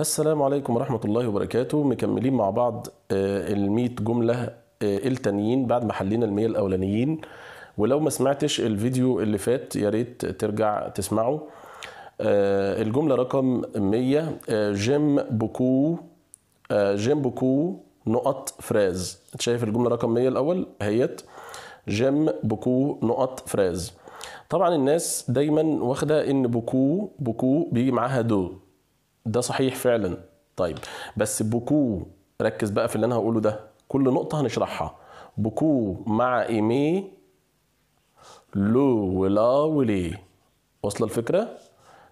السلام عليكم ورحمة الله وبركاته مكملين مع بعض آه، الميت جملة آه، التانيين بعد ما حلينا المية الأولانيين ولو ما سمعتش الفيديو اللي فات يا ريت ترجع تسمعه آه، الجملة رقم 100 جيم بوكو جيم بوكو نقط فراز شايف الجملة رقم 100 الأول هيت جيم بوكو نقط فراز طبعا الناس دايما واخدة إن بوكو بوكو بيجي معاها دو ده صحيح فعلا طيب بس بوكو ركز بقى في اللي انا هقوله ده كل نقطه هنشرحها بوكو مع ايمي لو ولا ولي واصله الفكره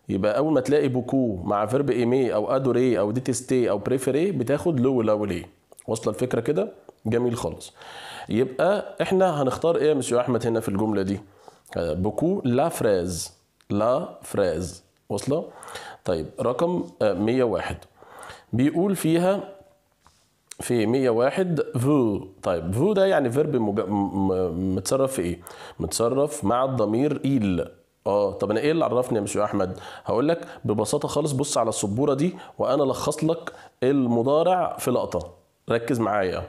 يبقى اول ما تلاقي بوكو مع فيرب ايمي او ادوري او ديتستي او بريفري بتاخد لو ولا ولي واصله الفكره كده جميل خالص يبقى احنا هنختار ايه يا مسيو احمد هنا في الجمله دي آه، بوكو لا فريز لا فريز واصله طيب رقم 101 آه، بيقول فيها في 101 فو طيب فو ده يعني فيرب مج... م... متصرف في ايه؟ متصرف مع الضمير إيل اه طب انا ايه اللي عرفني يا مسيو احمد هقول لك ببساطه خالص بص على السبوره دي وانا لخص لك المضارع في لقطه ركز معايا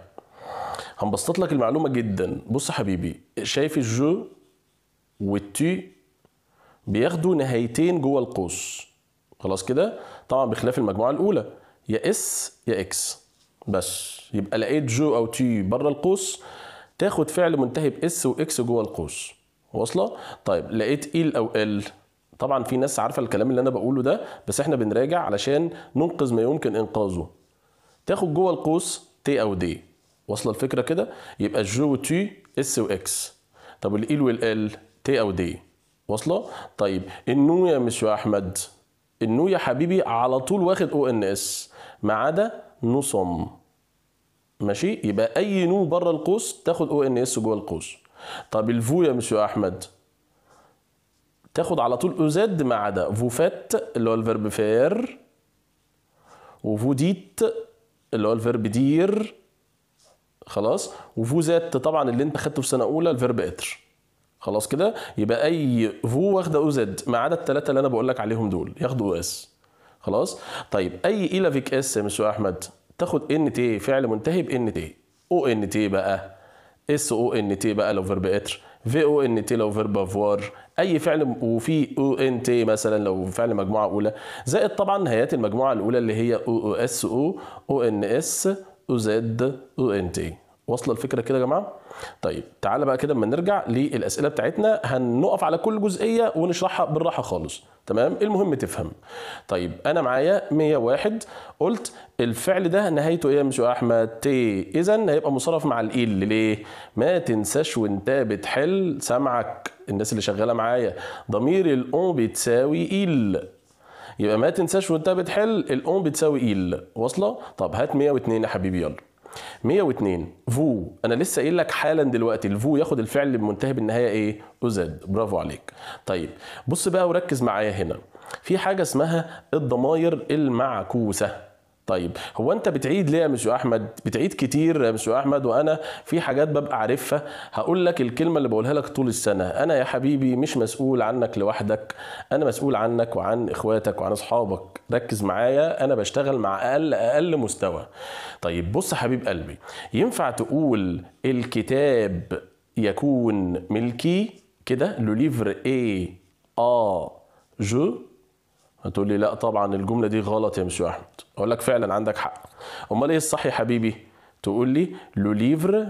هنبسط لك المعلومه جدا بص حبيبي شايف الجو والتي بياخدوا نهايتين جوه القوس خلاص كده طبعا بخلاف المجموعه الاولى يا اس يا اكس بس يبقى لقيت جو او تي بره القوس تاخد فعل منتهي باس واكس جوه القوس واصله طيب لقيت ال e او ال طبعا في ناس عارفه الكلام اللي انا بقوله ده بس احنا بنراجع علشان ننقذ ما يمكن انقاذه تاخد جوه القوس تي او دي واصله الفكره كده يبقى جو تي اس واكس طب الايل e والال تي او دي واصله طيب النو يا مش احمد النو يا حبيبي على طول واخد او ان اس ما عدا نو صم ماشي يبقى اي نو بره القوس تاخد او ان اس جوه القوس طب الفو يا مسيو احمد تاخد على طول او زد ما عدا فو فات اللي هو الفيرب فير وفو ديت اللي هو الفيرب دير خلاص وفو زات طبعا اللي انت خدته في سنه اولى الفيرب اتر خلاص كده يبقى اي فو واخده او زد ما عدا الثلاثه اللي انا بقول لك عليهم دول ياخدوا او اس خلاص طيب اي لافيك اس يا مستر احمد تاخد ان تي فعل منتهي بان تي او ان تي بقى اس او ان تي بقى لو فيرب اتر في او ان تي لو فيرب افوار اي فعل وفي او ان تي مثلا لو فعل مجموعه اولى زائد طبعا نهايات المجموعه الاولى اللي هي او او اس او او ان اس او زد او ان تي واصله الفكره كده يا جماعه طيب تعالى بقى كده اما نرجع للاسئله بتاعتنا هنقف على كل جزئيه ونشرحها بالراحه خالص تمام المهم تفهم طيب انا معايا 101 قلت الفعل ده نهايته ايه يا مستر احمد تي اذا هيبقى مصرف مع ال ليه ما تنساش وانت بتحل سمعك الناس اللي شغاله معايا ضمير الاون بتساوي ال يبقى ما تنساش وانت بتحل الاون بتساوي ال واصله طب هات 102 يا حبيبي يلا 102 فو انا لسه قايل لك حالا دلوقتي الفو ياخد الفعل بمنتهى بالنهايه ايه اوزد برافو عليك طيب بص بقى وركز معايا هنا في حاجه اسمها الضماير المعكوسه طيب هو انت بتعيد ليه يا مسيو احمد بتعيد كتير يا مسيو احمد وانا في حاجات ببقى عارفها هقول لك الكلمه اللي بقولها لك طول السنه انا يا حبيبي مش مسؤول عنك لوحدك انا مسؤول عنك وعن اخواتك وعن اصحابك ركز معايا انا بشتغل مع اقل اقل مستوى طيب بص حبيب قلبي ينفع تقول الكتاب يكون ملكي كده لو ليفر اي ا جو هتقول لي لا طبعا الجمله دي غلط يا مسيو احمد اقول لك فعلا عندك حق امال ايه الصح يا حبيبي تقول لي لو ليفر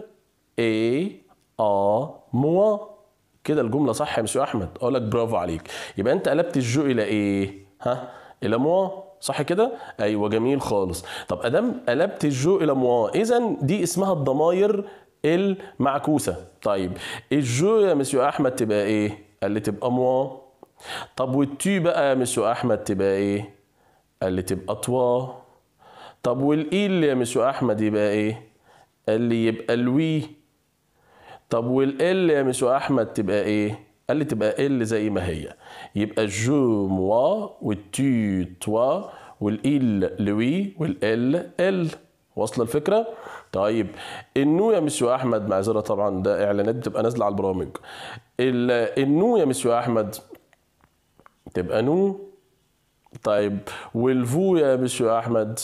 اي ا موا كده الجمله صح يا مسيو احمد اقول لك برافو عليك يبقى انت قلبت الجو الى ايه ها الى موا صح كده ايوه جميل خالص طب ادام قلبت الجو الى موا اذا دي اسمها الضماير المعكوسه طيب الجو يا مسيو احمد تبقى ايه قال لي تبقى موا طب والتي بقى يا مسو احمد تبقى ايه قال لي تبقى طوا طب والاي اللي يا مسو احمد يبقى ايه قال لي يبقى الوي طب والال يا مسو احمد تبقى ايه قال لي تبقى ال زي ما هي يبقى جو موا والتي توا والايل لوي والال ال واصله الفكره طيب النو يا مسيو احمد معذره طبعا ده اعلانات بتبقى نازله على البرامج النو يا مسيو احمد تبقى نو طيب والفو يا مسيو احمد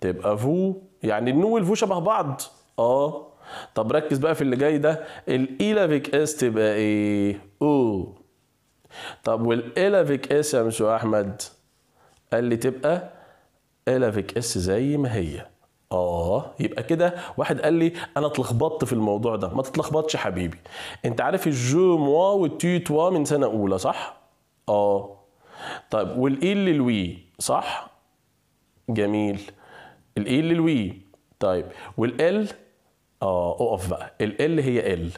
تبقى فو يعني النو والفو شبه بعض اه طب ركز بقى في اللي جاي ده الإيلافيك e اس تبقى ايه او طب والإيلافيك اس يا مسيو احمد قال لي تبقى إيلافيك اس زي ما هي اه يبقى كده واحد قال لي انا اتلخبطت في الموضوع ده ما تتلخبطش حبيبي انت عارف الجو موا والتي توا من سنه اولى صح اه طيب والاي للوي صح جميل الاي للوي طيب والال اه اقف بقى الال هي ال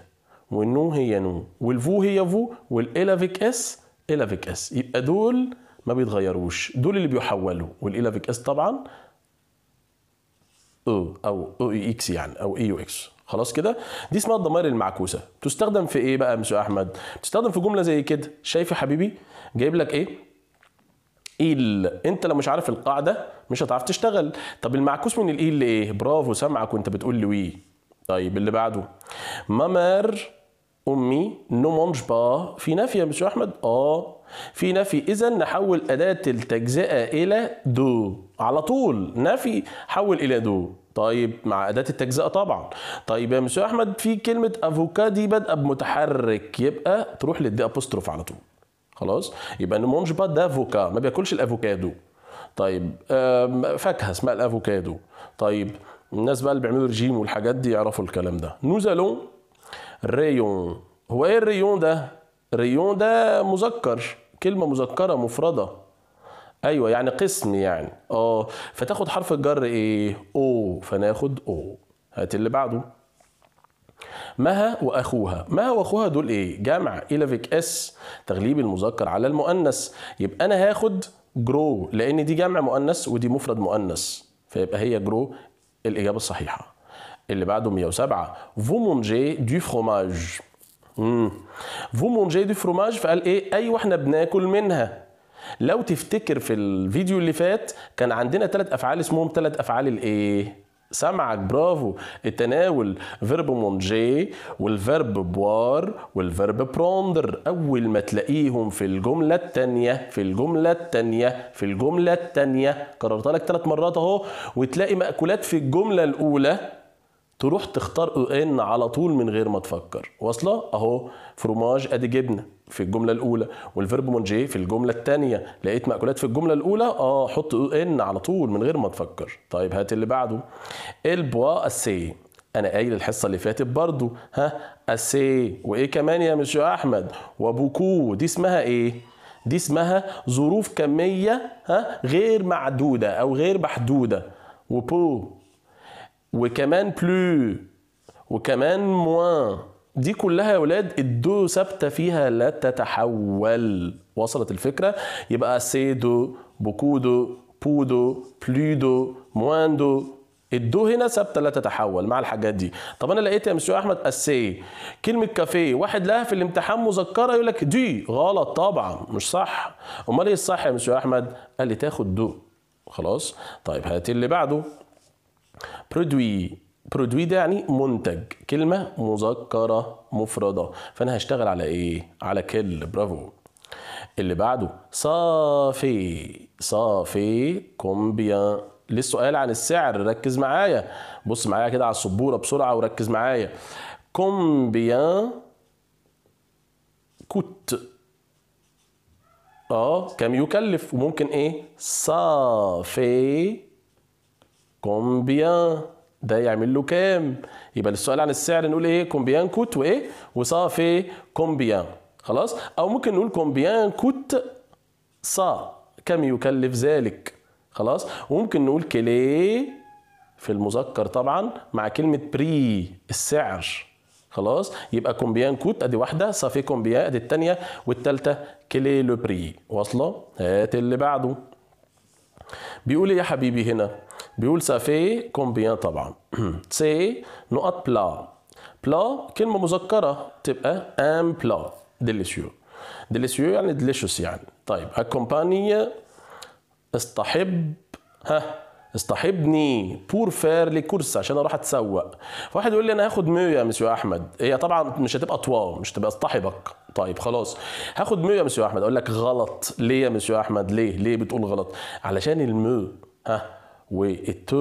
والنو هي نو والفو هي فو والالافيك اس الافيك اس يبقى دول ما بيتغيروش دول اللي بيحولوا والالافيك اس طبعا او او او اي اكس يعني او اي يو اكس خلاص كده دي اسمها الضمائر المعكوسه تستخدم في ايه بقى يا مسو احمد تستخدم في جمله زي كده شايف يا حبيبي جايب لك ايه ايه انت لو مش عارف القاعده مش هتعرف تشتغل طب المعكوس من الايه لايه برافو سامعك وانت بتقول لي وي طيب اللي بعده مامار امي نو مونج با في نفي يا مستر احمد اه في نفي اذا نحول اداه التجزئه الى دو على طول نفي حول الى دو طيب مع اداه التجزئه طبعا طيب يا مستر احمد في كلمه افوكادي بادئه بمتحرك يبقى تروح للدي ابوستروف على طول خلاص يبقى نمونج با دافوكا ما بياكلش الافوكادو طيب فاكهه اسمها الافوكادو طيب الناس بقى اللي بيعملوا رجيم والحاجات دي يعرفوا الكلام ده نوزالون ريون هو ايه الريون ده ريون ده مذكر كلمه مذكره مفرده ايوه يعني قسم يعني اه فتاخد حرف الجر ايه او فناخد او هات اللي بعده مها واخوها مها واخوها دول ايه جمع الافيك اس تغليب المذكر على المؤنث يبقى انا هاخد جرو لان دي جمع مؤنث ودي مفرد مؤنث فيبقى هي جرو الاجابه الصحيحه اللي بعده 107 فو مونجي دو فروماج فو مونجي دو فروماج فقال ايه ايوه احنا بناكل منها لو تفتكر في الفيديو اللي فات كان عندنا ثلاث افعال اسمهم ثلاث افعال الايه سمعك برافو التناول فيرب مونجي والفيرب بوار والفيرب بروندر اول ما تلاقيهم في الجمله الثانيه في الجمله الثانيه في الجمله الثانيه كررتها لك ثلاث مرات اهو وتلاقي ماكولات في الجمله الاولى تروح تختار ان على طول من غير ما تفكر واصله اهو فروماج ادي جبنه في الجمله الاولى والفيرب مونجي في الجمله الثانيه لقيت ماكولات في الجمله الاولى اه حط ان على طول من غير ما تفكر طيب هات اللي بعده إيه البوا السي انا قايل الحصه اللي فاتت برضو ها اسي وايه كمان يا مش احمد وبوكو دي اسمها ايه دي اسمها ظروف كميه ها غير معدوده او غير محدوده وبو وكمان بلو وكمان موان دي كلها يا ولاد الدو ثابته فيها لا تتحول وصلت الفكره يبقى سيدو بوكودو بودو بلودو مواندو الدو هنا ثابته لا تتحول مع الحاجات دي طب انا لقيت يا مستر احمد اسي كلمه كافيه واحد لها في الامتحان مذكره يقول لك دي غلط طبعا مش صح امال ايه الصح يا مستر احمد قال لي تاخد دو خلاص طيب هات اللي بعده برودوي برودوي ده يعني منتج كلمة مذكرة مفردة فأنا هشتغل على إيه؟ على كل برافو اللي بعده صافي صافي كومبيان للسؤال عن السعر ركز معايا بص معايا كده على السبورة بسرعة وركز معايا كومبيان كوت اه كم يكلف وممكن ايه صافي كومبيان ده يعمل له كام يبقى للسؤال عن السعر نقول ايه كومبيان كوت وايه وصافي إيه؟ كومبيان خلاص او ممكن نقول كومبيان كوت صا كم يكلف ذلك خلاص وممكن نقول كلي في المذكر طبعا مع كلمه بري السعر خلاص يبقى كومبيان كوت ادي واحده صافي كومبيان ادي الثانيه والثالثه كلي لو بري واصله هات اللي بعده بيقول ايه يا حبيبي هنا بيقول سافي كومبيان طبعا سي نقط بلا بلا كلمة مذكرة تبقى ام بلا ديليسيو ديليسيو يعني ديليشوس يعني طيب اكومباني استحب ها استحبني بور فير لي كورس عشان اروح اتسوق فواحد يقول لي انا هاخد ميو يا مسيو احمد هي طبعا مش هتبقى طوا مش هتبقى اصطحبك طيب خلاص هاخد ميو يا مسيو احمد اقول لك غلط ليه يا مسيو احمد ليه ليه بتقول غلط علشان الميو ها والت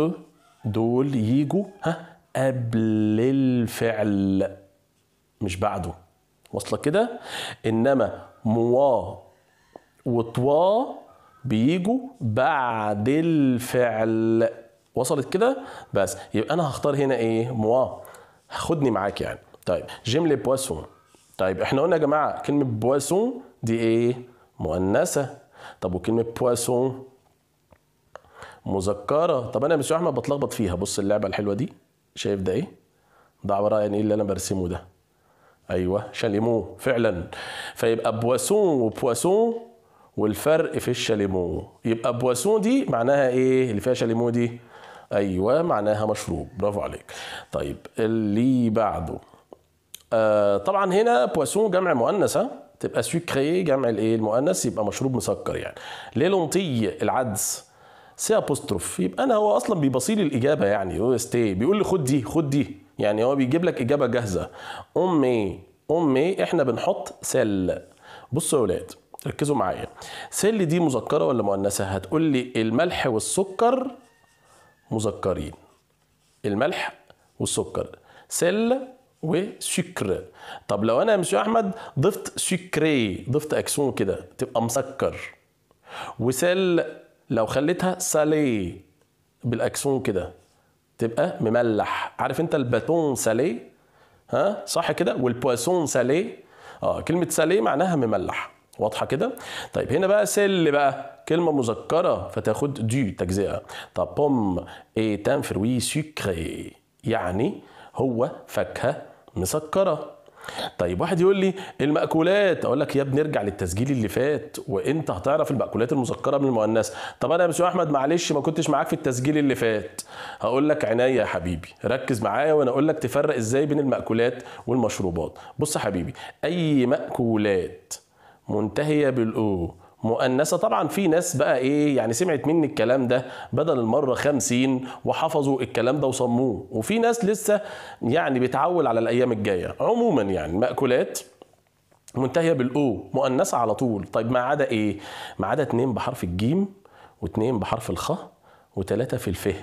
دول يجوا ها قبل الفعل مش بعده واصله كده انما موا وطوا بيجوا بعد الفعل وصلت كده بس يبقى انا هختار هنا ايه موا خدني معاك يعني طيب جيم لي بواسون طيب احنا قلنا يا جماعه كلمه بواسون دي ايه مؤنثه طب وكلمه بواسون مذكره طب انا يا مستر احمد بتلخبط فيها بص اللعبه الحلوه دي شايف ده ايه ده عباره عن يعني ايه اللي انا برسمه ده ايوه شاليمو فعلا فيبقى بواسون وبواسون والفرق في الشاليمو يبقى بواسون دي معناها ايه اللي فيها شاليمو دي ايوه معناها مشروب برافو عليك طيب اللي بعده آه طبعا هنا بواسون جمع مؤنث تبقى سويكري جمع الايه المؤنث يبقى مشروب مسكر يعني ليلونتي العدس سي ابوستروف يبقى انا هو اصلا بيبصي لي الاجابه يعني هو ستي بيقول لي خد دي خد دي يعني هو بيجيب لك اجابه جاهزه امي امي احنا بنحط سل بصوا يا ولاد ركزوا معايا سل دي مذكره ولا مؤنثه هتقول لي الملح والسكر مذكرين الملح والسكر سل وسكر طب لو انا مش احمد ضفت سكري ضفت اكسون كده تبقى مسكر وسل لو خليتها سالي بالاكسون كده تبقى مملح عارف انت الباتون سالي ها صح كده والبواسون سالي اه كلمه سالي معناها مملح واضحه كده طيب هنا بقى سل بقى كلمه مذكره فتاخد دي تجزئه طب بوم اي تان فروي سكري يعني هو فاكهه مسكره طيب واحد يقول لي المأكولات اقول لك يا ابني ارجع للتسجيل اللي فات وانت هتعرف المأكولات المذكره من المؤنثه طب انا يا مستر احمد معلش ما كنتش معاك في التسجيل اللي فات هقول لك عينيا يا حبيبي ركز معايا وانا اقول لك تفرق ازاي بين المأكولات والمشروبات بص يا حبيبي اي مأكولات منتهيه بالاو مؤنثة طبعا في ناس بقى ايه يعني سمعت مني الكلام ده بدل المرة خمسين وحفظوا الكلام ده وصموه وفي ناس لسه يعني بتعول على الايام الجاية عموما يعني مأكولات منتهية بالاو مؤنثة على طول طيب ما عدا ايه ما عدا اتنين بحرف الجيم واتنين بحرف الخ وتلاتة في الفه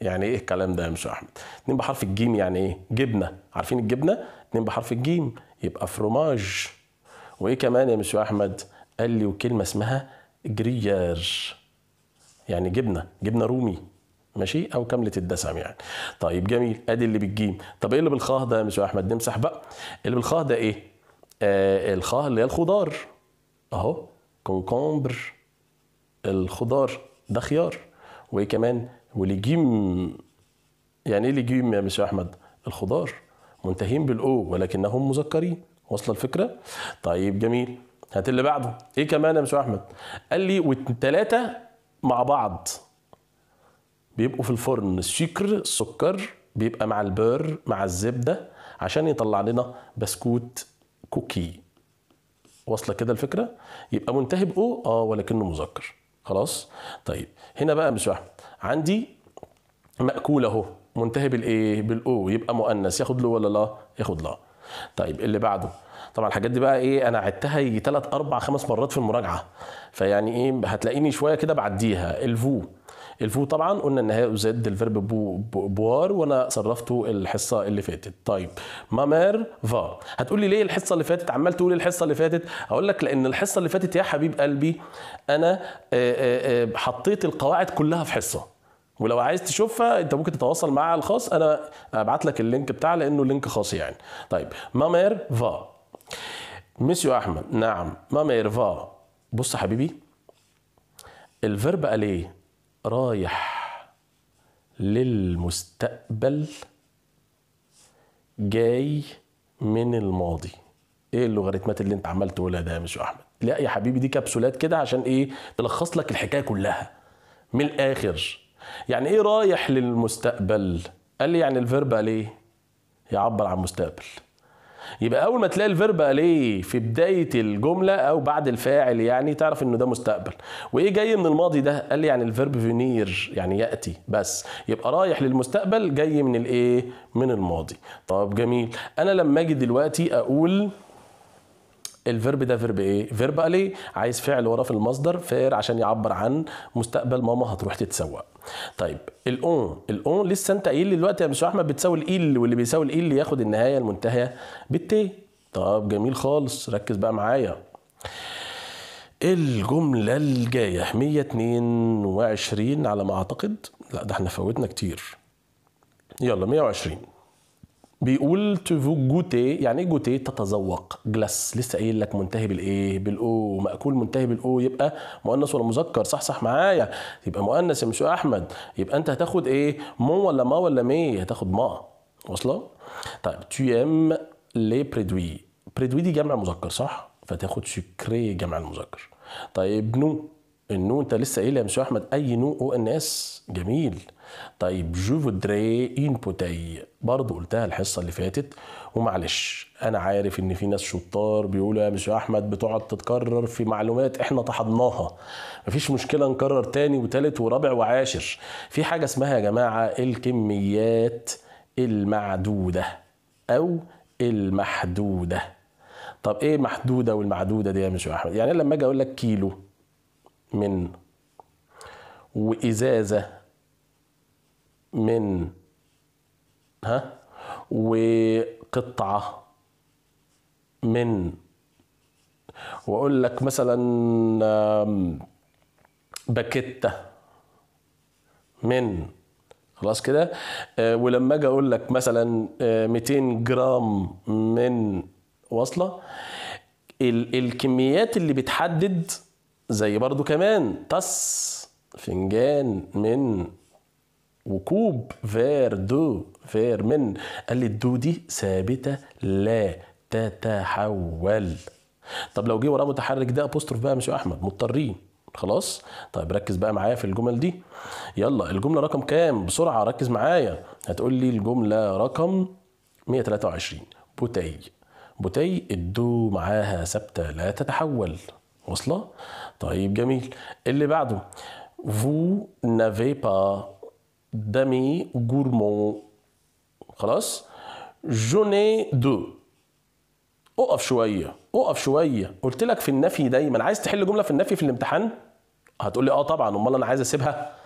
يعني ايه الكلام ده يا مش احمد اتنين بحرف الجيم يعني ايه جبنة عارفين الجبنة اتنين بحرف الجيم يبقى فروماج وايه كمان يا مش احمد قال لي وكلمه اسمها جرياج يعني جبنه جبنه رومي ماشي او كامله الدسم يعني طيب جميل ادي اللي بالجيم طب ايه اللي بالخاء ده مش احمد نمسح بقى اللي بالخاء ده ايه آه الخاء اللي هي الخضار اهو كونكومبر الخضار ده خيار وايه كمان وليجيم يعني ايه ليجيم يا مستر احمد الخضار منتهين بالاو ولكنهم مذكرين واصله الفكره طيب جميل هات اللي بعده ايه كمان يا مستر احمد قال لي والثلاثه مع بعض بيبقوا في الفرن الشكر السكر بيبقى مع البر مع الزبده عشان يطلع لنا بسكوت كوكي واصله كده الفكره يبقى منتهي بأو اه ولكنه مذكر خلاص طيب هنا بقى مش واحد عندي مأكول اهو منتهي بالايه بالاو يبقى مؤنث ياخد له ولا لا ياخد لا طيب اللي بعده طبعا الحاجات دي بقى ايه انا عدتها يجي ثلاث اربع خمس مرات في المراجعه فيعني ايه هتلاقيني شويه كده بعديها الفو الفو طبعا قلنا ان هي زد الفيرب بو بوار وانا صرفته الحصه اللي فاتت طيب مامير فا هتقول لي ليه الحصه اللي فاتت عمال تقول الحصه اللي فاتت اقول لك لان الحصه اللي فاتت يا حبيب قلبي انا آه، آه، آه، حطيت القواعد كلها في حصه ولو عايز تشوفها انت ممكن تتواصل معايا على الخاص انا ابعت لك اللينك بتاعها لانه لينك خاص يعني طيب مامير فا مسيو احمد نعم ماما يرفا بص حبيبي الفيرب ايه رايح للمستقبل جاي من الماضي ايه اللوغاريتمات اللي انت عمال تقولها ده يا مسيو احمد لا يا حبيبي دي كبسولات كده عشان ايه تلخص لك الحكايه كلها من الاخر يعني ايه رايح للمستقبل قال لي يعني الفيرب قال ايه يعبر عن مستقبل يبقى اول ما تلاقي الفيرب ليه في بدايه الجمله او بعد الفاعل يعني تعرف انه ده مستقبل وايه جاي من الماضي ده قال لي يعني الفيرب فينير يعني ياتي بس يبقى رايح للمستقبل جاي من الايه من الماضي طب جميل انا لما اجي دلوقتي اقول الفيرب ده فيرب ايه فيرب الي إيه؟ عايز فعل وراه في المصدر فير عشان يعبر عن مستقبل ماما هتروح تتسوق طيب الاون الاون لسه انت قايل لي دلوقتي يا مستر احمد بتساوي الايل واللي بيساوي ال ياخد النهايه المنتهيه بالتي. طب جميل خالص ركز بقى معايا الجملة الجاية 122 على ما أعتقد لا ده احنا فوتنا كتير يلا 120 بيقول تفو جوتي يعني ايه جوتي تتذوق جلاس لسه قايل لك منتهي بالايه بالاو ماكول منتهي بالاو يبقى مؤنث ولا مذكر صح صح معايا يبقى مؤنث يا احمد يبقى انت هتاخد ايه مو ولا ما ولا مي هتاخد ما واصله طيب تو ام لي بريدوي بريدوي دي جمع مذكر صح فتاخد سكري جمع المذكر طيب نو النو انت لسه قايل يا مسيو احمد اي نو او ان اس جميل طيب جو فودري ان بوتاي برضه قلتها الحصه اللي فاتت ومعلش انا عارف ان في ناس شطار بيقولوا يا مستر احمد بتقعد تتكرر في معلومات احنا طحناها مفيش مشكله نكرر تاني وتالت ورابع وعاشر في حاجه اسمها يا جماعه الكميات المعدوده او المحدوده طب ايه محدوده والمعدوده دي يا مستر احمد يعني لما اجي اقول لك كيلو من وازازه من ها وقطعة من وأقول لك مثلا باكيتة من خلاص كده آه، ولما اجي اقول لك مثلا 200 آه، جرام من وصله الكميات اللي بتحدد زي برضو كمان طس فنجان من وكوب فير دو فير من قال لي الدو دي ثابته لا تتحول طب لو جه وراه متحرك ده ابوستروف بقى مش احمد مضطرين خلاص طيب ركز بقى معايا في الجمل دي يلا الجمله رقم كام بسرعه ركز معايا هتقول لي الجمله رقم 123 بوتي بوتي الدو معاها ثابته لا تتحول واصله طيب جميل اللي بعده فو نافي با دمي غورمون خلاص جوني دو اقف شويه اقف شويه قلت لك في النفي دايما عايز تحل جمله في النفي في الامتحان هتقول لي اه طبعا امال انا عايز اسيبها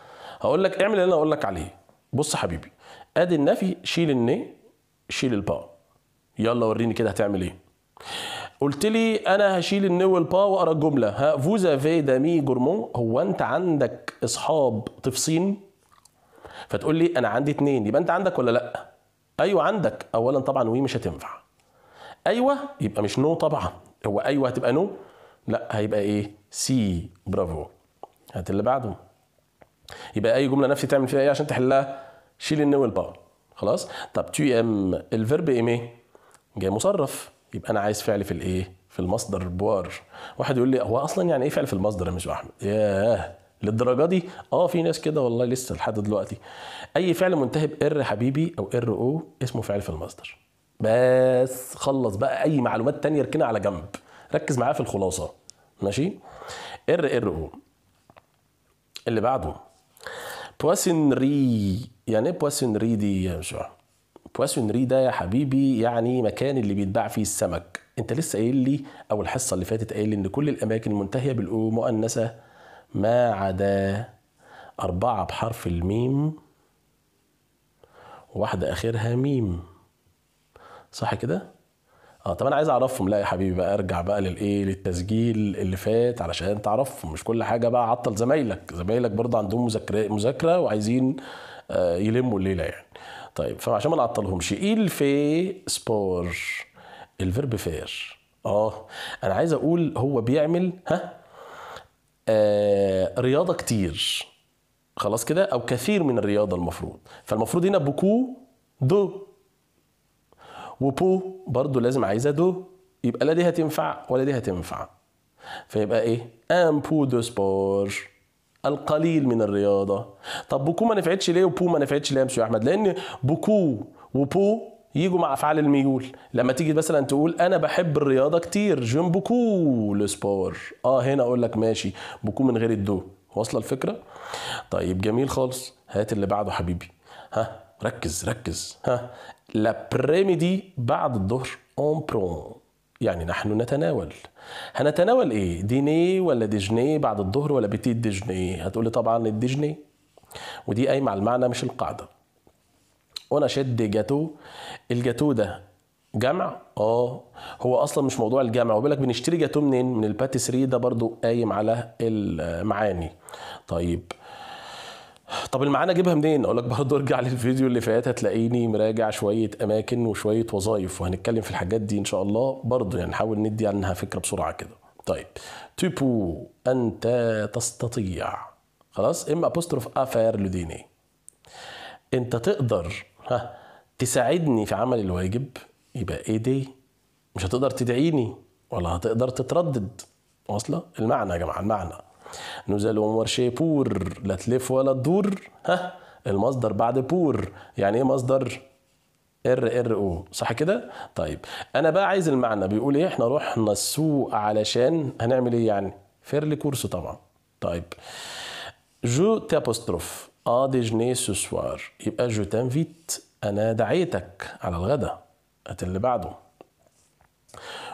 هقول لك اعمل اللي انا اقول لك عليه بص حبيبي ادي النفي شيل الن شيل البا يلا وريني كده هتعمل ايه قلت لي انا هشيل الن والبا واقرا الجمله ها فوزا في دامي جورمون هو انت عندك اصحاب تفصين فتقول لي انا عندي اتنين يبقى انت عندك ولا لا ايوه عندك اولا طبعا وي مش هتنفع ايوه يبقى مش نو طبعا هو ايوه هتبقى نو لا هيبقى ايه سي برافو هات اللي بعده يبقى اي جمله نفسي تعمل فيها ايه عشان تحلها شيل النو والباو خلاص طب تو ام الفيرب ام ايه جاي مصرف يبقى انا عايز فعل في الايه في المصدر بوار واحد يقول لي هو اصلا يعني ايه فعل في المصدر يا مش احمد ياه للدرجه دي اه في ناس كده والله لسه لحد دلوقتي اي فعل منتهي بار حبيبي او ار او اسمه فعل في المصدر بس خلص بقى اي معلومات تانية اركنها على جنب ركز معايا في الخلاصه ماشي ار ار او اللي بعده بواسن ري يعني ايه بواسن ري دي يا بواسن ري ده يا حبيبي يعني مكان اللي بيتباع فيه السمك انت لسه قايل لي او الحصه اللي فاتت قايل لي ان كل الاماكن المنتهيه بالاو مؤنثه ما عدا أربعة بحرف الميم وواحدة آخرها ميم صح كده؟ اه طب انا عايز اعرفهم لا يا حبيبي بقى ارجع بقى للايه للتسجيل اللي فات علشان تعرفهم مش كل حاجه بقى عطل زمايلك زمايلك برضه عندهم مذاكره مذاكره وعايزين آه يلموا الليله يعني طيب فعشان ما نعطلهمش ايل في سبور الفيرب فير اه انا عايز اقول هو بيعمل ها آه، رياضه كتير خلاص كده او كثير من الرياضه المفروض فالمفروض هنا بوكو دو وبو برضو لازم عايزه دو يبقى لا دي هتنفع ولا دي هتنفع فيبقى ايه أم بو دو سبور القليل من الرياضه طب بوكو ما نفعتش ليه وبو ما نفعتش ليه يا احمد لان بوكو وبو يجوا مع افعال الميول لما تيجي مثلا تقول انا بحب الرياضه كتير جيم بوكو السبور اه هنا اقول لك ماشي بوكو من غير الدو واصله الفكره طيب جميل خالص هات اللي بعده حبيبي ها ركز ركز ها لا دي بعد الظهر اون برون يعني نحن نتناول هنتناول ايه ديني ولا ديجني بعد الظهر ولا بيتي ديجني هتقولي طبعا الديجني ودي قايمه على المعنى مش القاعده وانا شد جاتو الجاتو ده جمع اه هو اصلا مش موضوع الجمع وبيقول لك بنشتري جاتو منين من الباتيسري ده برضو قايم على المعاني طيب طب المعاني اجيبها منين اقول لك برضو ارجع للفيديو اللي فات هتلاقيني مراجع شويه اماكن وشويه وظائف وهنتكلم في الحاجات دي ان شاء الله برضو يعني نحاول ندي عنها فكره بسرعه كده طيب تيبو انت تستطيع خلاص اما ابوستروف افير لوديني انت تقدر ها تساعدني في عمل الواجب يبقى ايه دي مش هتقدر تدعيني ولا هتقدر تتردد واصله المعنى يا جماعه المعنى نزل ومرشي بور لا تلف ولا تدور ها المصدر بعد بور يعني ايه مصدر ار ار او صح كده طيب انا بقى عايز المعنى بيقول ايه احنا رحنا السوق علشان هنعمل ايه يعني فيرلي كورس طبعا طيب جو تابوستروف آ ديجني سوسوار يبقى جو تنفيت أنا دعيتك على الغداء هات اللي بعده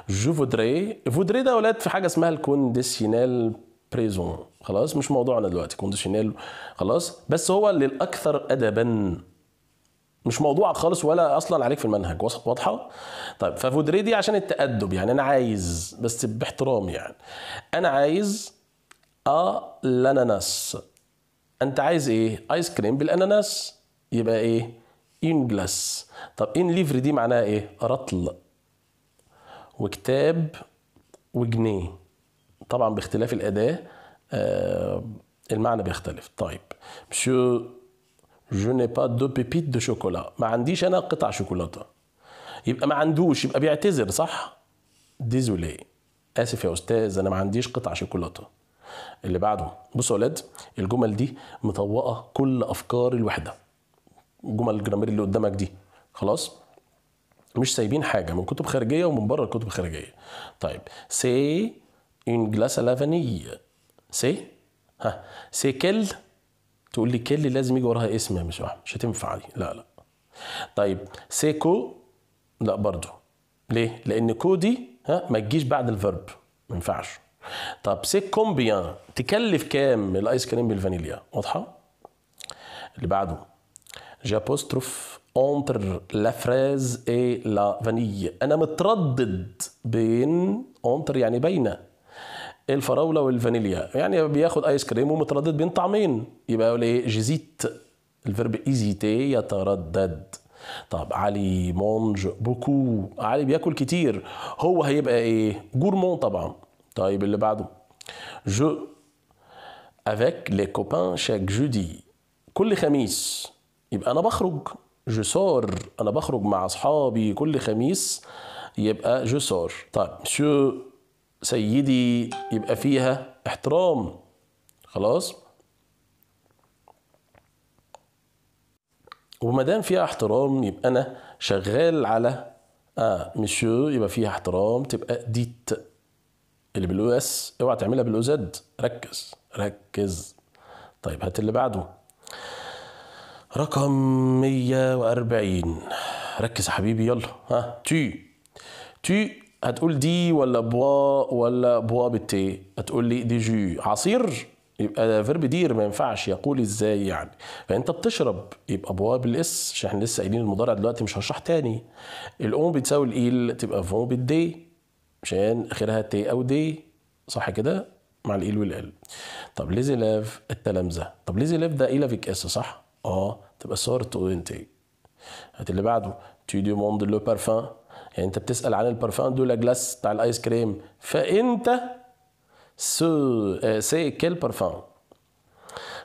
جو فودري فودري ده ولاد في حاجة اسمها الكونديسيونال بريزون خلاص مش موضوعنا دلوقتي كونديسيونال خلاص بس هو للأكثر أدبا مش موضوع خالص ولا اصلا عليك في المنهج واضحه طيب ففودري دي عشان التادب يعني انا عايز بس باحترام يعني انا عايز ا لاناناس انت عايز ايه ايس كريم بالاناناس يبقى ايه ان جلاس طب ان ليفر دي معناها ايه رطل وكتاب وجنيه طبعا باختلاف الاداه آه المعنى بيختلف طيب مشو جو ني با دو بيبيت دو شوكولا ما عنديش انا قطع شوكولاته يبقى ما عندوش يبقى بيعتذر صح ديزولي اسف يا استاذ انا ما عنديش قطع شوكولاته اللي بعده بصوا يا ولاد الجمل دي مطوقه كل افكار الوحده الجمل الجرامير اللي قدامك دي خلاص مش سايبين حاجه من كتب خارجيه ومن بره الكتب الخارجيه طيب سي اون جلاس لافاني سي ها سي كل تقول لي كل لازم يجي وراها اسم يا مش مش هتنفع دي لا لا طيب سيكو لا برضو ليه لان كو دي ها ما تجيش بعد الفيرب ما ينفعش طب سيك كومبيان تكلف كام الايس كريم بالفانيليا واضحه اللي بعده جابوستروف اونتر لا فريز اي لا فانيليا انا متردد بين اونتر يعني بين الفراوله والفانيليا يعني بياخد ايس كريم ومتردد بين طعمين يبقى يقول ايه جيزيت الفيرب ايزيتي يتردد طب علي مونج بوكو علي بياكل كتير هو هيبقى ايه جورمون طبعا طيب اللي بعده جو افيك لي كوبان شاك جودي كل خميس يبقى انا بخرج جو سور انا بخرج مع اصحابي كل خميس يبقى جو سور طيب شو سيدي يبقى فيها احترام خلاص وما دام فيها احترام يبقى انا شغال على اه مشو يبقى فيها احترام تبقى ديت اللي بالاو اس اوعى تعملها بالاو زد ركز ركز طيب هات اللي بعده رقم 140 ركز يا حبيبي يلا ها تي تي هتقول دي ولا بوا ولا بوا بالتي هتقول لي دي جو عصير يبقى فيرب دير ما ينفعش يقول ازاي يعني فانت بتشرب يبقى بوا بالاس عشان لسه قايلين المضارع دلوقتي مش هشرح تاني الاون بتساوي الايل تبقى فون بالدي مشان اخرها تي او دي صح كده مع الايل والال طب ليزي لاف التلامذه طب ليزي لاف ده إيه فيك اس صح اه تبقى تو انتي هات اللي بعده تي دي موند لو بارفان يعني انت بتسال عن البارفان دو لا جلاس بتاع الايس كريم فانت سو سي كيل بارفان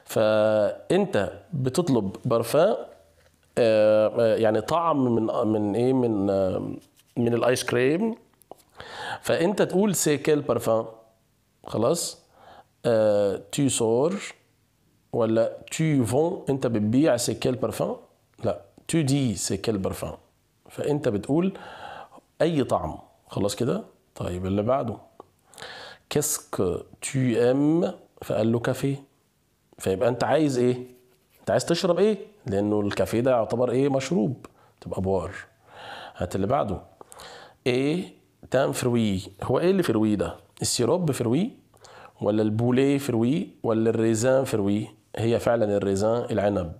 فانت بتطلب بارفان آه، آه، يعني طعم من آه، من ايه من من الايس كريم فانت تقول سيكل بارفان خلاص آه، تي سور ولا تي فون انت بتبيع سيكل بارفان لا تو دي سيكل بارفان فانت بتقول اي طعم خلاص كده طيب اللي بعده كيسك تو ام فقال له كافيه فيبقى انت عايز ايه انت عايز تشرب ايه لانه الكافيه ده يعتبر ايه مشروب تبقى بوار هات اللي بعده ايه تام فروي هو ايه اللي فروي ده السيروب فروي ولا البوليه فروي ولا الريزان فروي هي فعلا الريزان العنب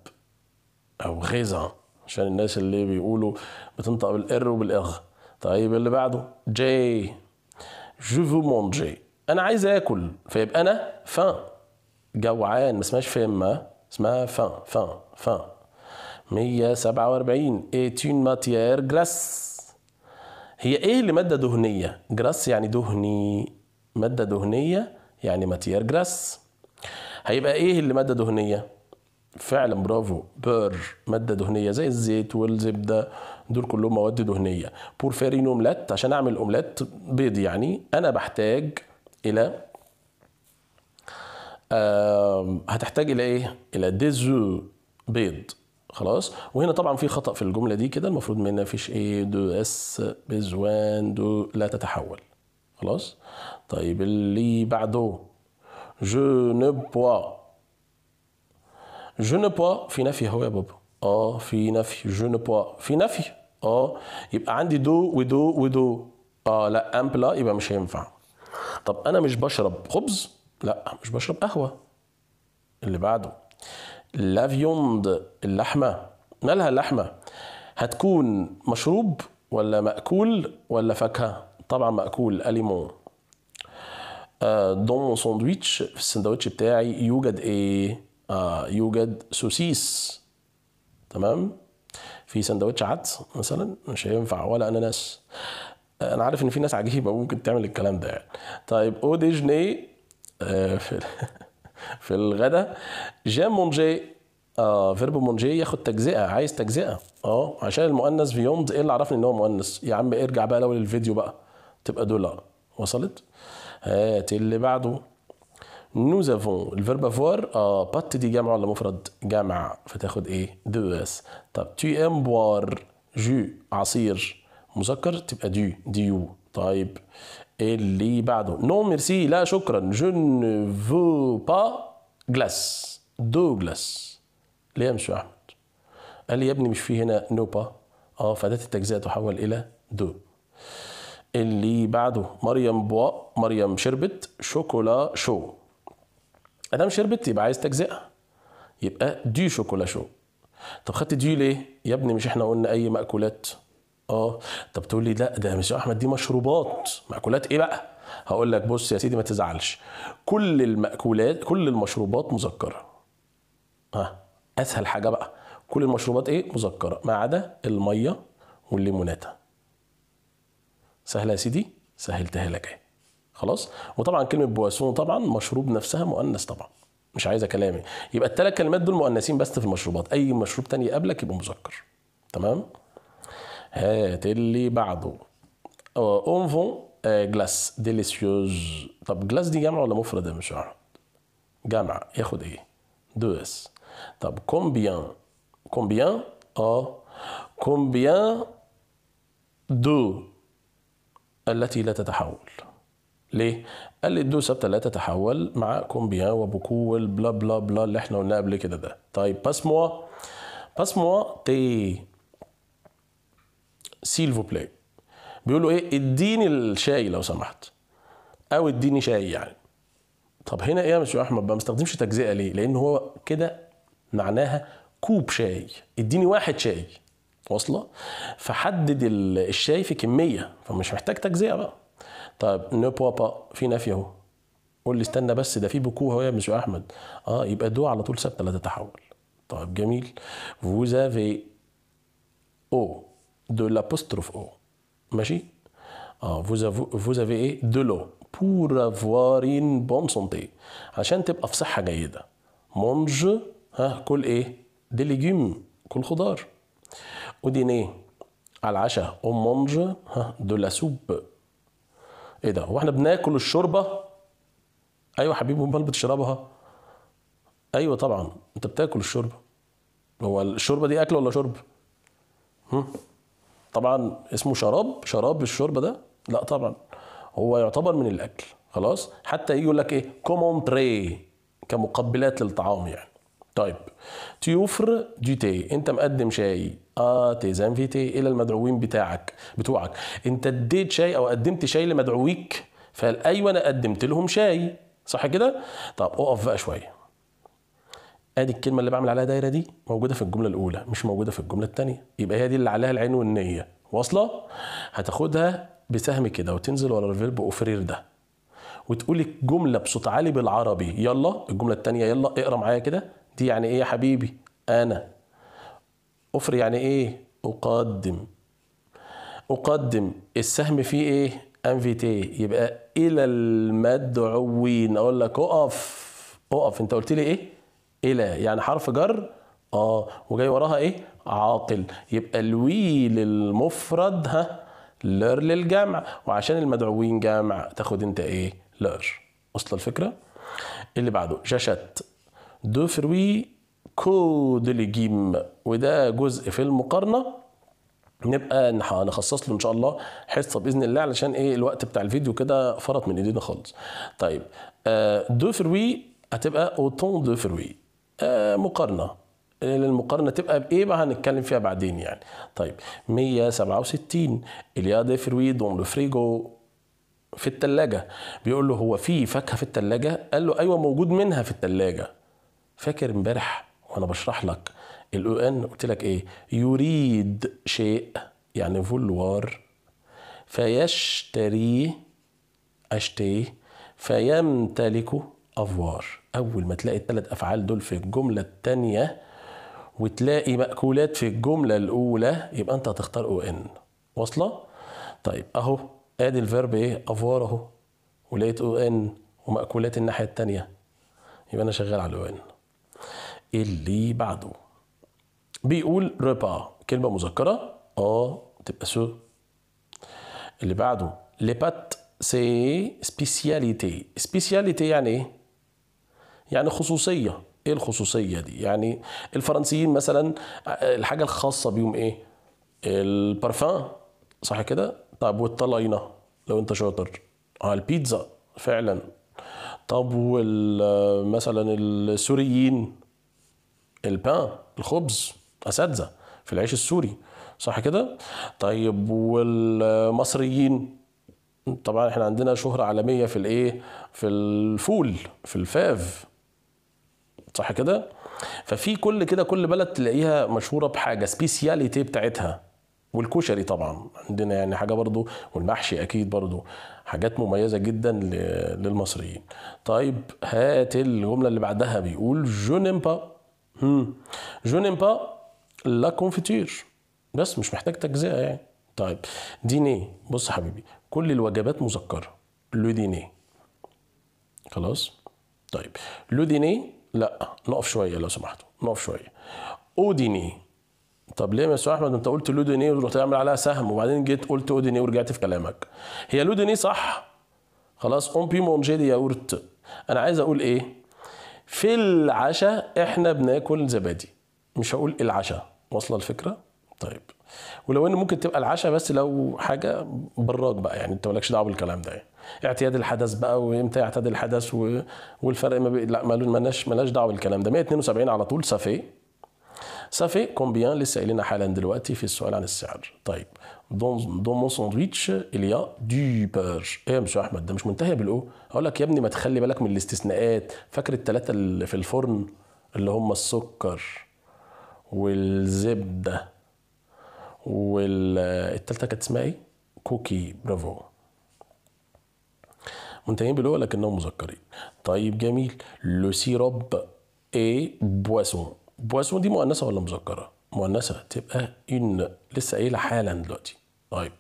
او غيزان عشان الناس اللي بيقولوا بتنطق بالار وبالاغ طيب اللي بعده جي جو فو مونجي انا عايز اكل فيبقى انا فان جوعان ما اسمهاش فيما اسمها فان فان فان 147 ايتون ماتيير جلاس هي ايه اللي ماده دهنيه جراس يعني دهني ماده دهنيه يعني ماتير جراس هيبقى ايه اللي ماده دهنيه فعلا برافو بير مادة دهنية زي الزيت والزبدة دول كلهم مواد دهنية بورفيرين اوملات عشان اعمل اوملات بيض يعني انا بحتاج الى هتحتاج الى ايه؟ الى ديزو بيض خلاص وهنا طبعا في خطا في الجمله دي كده المفروض ما فيش ايه دو اس بزوان دو لا تتحول خلاص طيب اللي بعده جو نو جو نو في نفي اهو يا بابا اه في نفي جو نو في نفي اه يبقى عندي دو ودو ودو اه لا امبلا يبقى مش هينفع طب انا مش بشرب خبز لا مش بشرب قهوه اللي بعده لافيوند اللحمة مالها اللحمة هتكون مشروب ولا مأكول ولا فاكهة طبعا مأكول أليمون دون آه، ساندويتش في السندويتش بتاعي يوجد ايه؟ آه يوجد سوسيس تمام؟ في سندوتش عدس مثلا مش هينفع ولا اناناس آه، انا عارف ان في ناس عجيبه ممكن تعمل الكلام ده يعني طيب او آه، ديجني في في الغداء جا مونجي اه فيرب مونجي ياخد تجزئه عايز تجزئه اه عشان المؤنث فيوند ايه اللي عرفني ان هو مؤنث يا عم ارجع بقى لو للفيديو بقى تبقى دولار وصلت هات اللي بعده nous avons الفيرب افوار اه بات دي جمع ولا مفرد جمع فتاخد ايه دو اس طب تي ام بوار جو عصير مذكر تبقى دي ديو طيب اللي بعده نو ميرسي لا شكرا جو نفو با جلاس دو غلاس ليه يا مشو احمد قال لي يا ابني مش في هنا نو با اه فادات التجزئه تحول الى دو اللي بعده مريم بوا مريم شربت شوكولا شو ادام شربت يبقى عايز تجزئه يبقى دي شوكولا شو طب خدت دي ليه يا ابني مش احنا قلنا اي مأكولات اه طب تقول لي لا ده مش احمد دي مشروبات مأكولات ايه بقى هقول لك بص يا سيدي ما تزعلش كل المأكولات كل المشروبات مذكره ها اسهل حاجه بقى كل المشروبات ايه مذكره ما عدا الميه والليموناته سهله يا سيدي سهلتها لك ايه خلاص وطبعا كلمه بواسون طبعا مشروب نفسها مؤنث طبعا مش عايزه كلامي يبقى الثلاث كلمات دول مؤنثين بس في المشروبات اي مشروب تاني يقابلك يبقى مذكر تمام هات اللي بعده فون جلاس ديليسيوز طب جلاس دي جامعه ولا مفرده يا مش عارف جامعه ياخد ايه دو اس طب كومبيان كومبيان اه كومبيان دو التي لا تتحول ليه؟ قال لي الدو ثابته لا تتحول مع كومبيان وبكو والبلا بلا بلا اللي احنا قلناه قبل كده ده طيب باس موا تي سيل فو بلاي بيقول له ايه اديني الشاي لو سمحت او اديني شاي يعني طب هنا ايه يا مستر احمد بقى ما استخدمش تجزئه ليه لان هو كده معناها كوب شاي اديني واحد شاي واصله فحدد الشاي في كميه فمش محتاج تجزئه بقى طب نو بابا في نفي اهو قول لي استنى بس ده في بكو اهو يا مش احمد اه يبقى دو على طول ثابته لا تتحول طيب جميل فوزافي او eau de l'apostrophe O. ماشي؟ Ah, vous, avez, vous avez de l'eau pour avoir une bonne santé. عشان تبقى في صحة جيدة. مونج ها كل ايه؟ دي ليجيم كل خضار. ودينيه على العشاء on mange ها دو لا سوب. ايه ده؟ واحنا بناكل الشوربة؟ ايوه حبيبي امال بتشربها؟ ايوه طبعا انت بتاكل الشوربة. هو الشوربة دي اكل ولا شرب؟ هم؟ طبعا اسمه شراب شراب الشوربه ده لا طبعا هو يعتبر من الاكل خلاص حتى يقول لك ايه كومون بري كمقبلات للطعام يعني طيب تيوفر دي تي انت مقدم شاي اه تيزان في تي الى المدعوين بتاعك بتوعك انت اديت شاي او قدمت شاي لمدعويك فقال ايوه انا قدمت لهم شاي صح كده طب اقف بقى شويه ادي الكلمه اللي بعمل عليها دايره دي موجوده في الجمله الاولى مش موجوده في الجمله الثانيه يبقى هي دي اللي عليها العين والنيه واصله هتاخدها بسهم كده وتنزل ورا الفيرب اوفرير ده وتقول الجمله بصوت عالي بالعربي يلا الجمله الثانيه يلا اقرا معايا كده دي يعني ايه يا حبيبي انا اوفر يعني ايه اقدم اقدم السهم فيه ايه في تي يبقى الى المدعوين اقول لك اقف اقف انت قلت لي ايه الى يعني حرف جر اه وجاي وراها ايه عاقل يبقى الوي للمفرد ها لر للجمع وعشان المدعوين جمع تاخد انت ايه لر وصل الفكره اللي بعده ششت دو فروي كود لجيم وده جزء في المقارنه نبقى نخصص له ان شاء الله حصه باذن الله علشان ايه الوقت بتاع الفيديو كده فرط من ايدينا خالص. طيب آه، دو فروي هتبقى اوتون دو فروي آه، مقارنه المقارنه تبقى بايه بقى هنتكلم فيها بعدين يعني طيب 167 اليا دي فروي دون لفريجو في التلاجة بيقول له هو في فاكهة في التلاجة قال له أيوة موجود منها في التلاجة فاكر امبارح وأنا بشرح لك الأو إن قلت لك إيه يريد شيء يعني فولوار فيشتري أشتي فيمتلك أفوار اول ما تلاقي الثلاث افعال دول في الجمله الثانيه وتلاقي مأكولات في الجمله الاولى يبقى انت هتختار او ان واصله طيب اهو ادي الفيرب ايه افوار اهو ولقيت او ان ومأكولات الناحيه الثانيه يبقى انا شغال على او ان اللي بعده بيقول ربا كلمه مذكره اه تبقى سو اللي بعده لبات سي سبيسياليتي سبيسياليتي يعني ايه يعني خصوصيه ايه الخصوصيه دي يعني الفرنسيين مثلا الحاجه الخاصه بيهم ايه البارفان صح كده طب والطلاينه لو انت شاطر اه البيتزا فعلا طب مثلا السوريين البان الخبز اساتذه في العيش السوري صح كده طيب والمصريين طبعا احنا عندنا شهرة عالمية في الايه في الفول في الفاف صح كده ففي كل كده كل بلد تلاقيها مشهوره بحاجه سبيسياليتي بتاعتها والكشري طبعا عندنا يعني حاجه برضو والمحشي اكيد برضو حاجات مميزه جدا للمصريين طيب هات الجمله اللي بعدها بيقول جونيمبا جونيمبا لا كونفيتير بس مش محتاج تجزئه يعني طيب دينيه بص حبيبي كل الوجبات مذكره لو ديني خلاص طيب لو ديني لا نقف شويه لو سمحتوا نقف شويه اوديني إيه. طب ليه يا استاذ احمد انت قلت لوديني إيه ورحت عامل عليها سهم وبعدين جيت قلت اوديني إيه ورجعت في كلامك هي لوديني صح خلاص اون بي مونجي دي ياورت انا عايز اقول ايه في العشاء احنا بناكل زبادي مش هقول العشاء واصله الفكره طيب ولو ان ممكن تبقى العشاء بس لو حاجه براك بقى يعني انت مالكش دعوه بالكلام ده يعني. اعتياد الحدث بقى وامتى يعتاد الحدث والفرق ما بي... لا مالناش مالناش دعوه بالكلام ده 172 على طول سافي سافي كومبيان لسه قايلنا حالا دلوقتي في السؤال عن السعر طيب دون دون مون ساندويتش اليا دو بير ايه يا مش احمد ده مش منتهيه بالاو اقول لك يا ابني ما تخلي بالك من الاستثناءات فاكر الثلاثه اللي في الفرن اللي هم السكر والزبده والثالثه كانت اسمها ايه كوكي برافو منتهيين باللغه لكنهم مذكرين طيب جميل لو سيروب اي بواسون بواسون دي مؤنثه ولا مذكره مؤنثه تبقى ان لسه قايلها حالا دلوقتي طيب